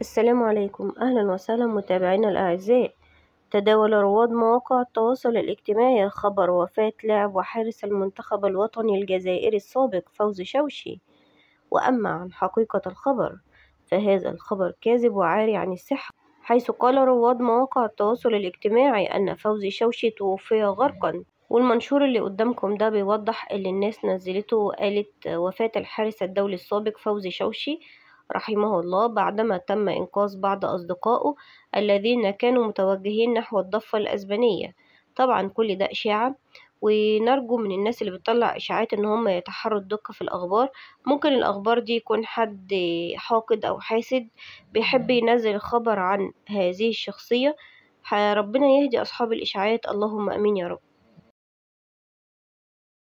السلام عليكم أهلا وسهلا متابعينا الأعزاء تداول رواد مواقع التواصل الاجتماعي خبر وفاة لاعب وحارس المنتخب الوطني الجزائري السابق فوزي شوشي وأما عن حقيقة الخبر فهذا الخبر كاذب وعاري عن الصحة حيث قال رواد مواقع التواصل الاجتماعي أن فوزي شوشي توفي غرقا والمنشور اللي قدامكم ده بيوضح اللي الناس نزلته وقالت وفاة الحارس الدولي السابق فوزي شوشي رحمه الله بعدما تم إنقاذ بعض أصدقائه الذين كانوا متوجهين نحو الضفة الأسبانية طبعا كل ده إشاعة ونرجو من الناس اللي بتطلع إشاعات إن هم يتحروا الدقة في الأخبار ممكن الأخبار دي يكون حد حاقد أو حاسد بيحب ينزل خبر عن هذه الشخصية ربنا يهدي أصحاب الإشاعات اللهم أمين يا رب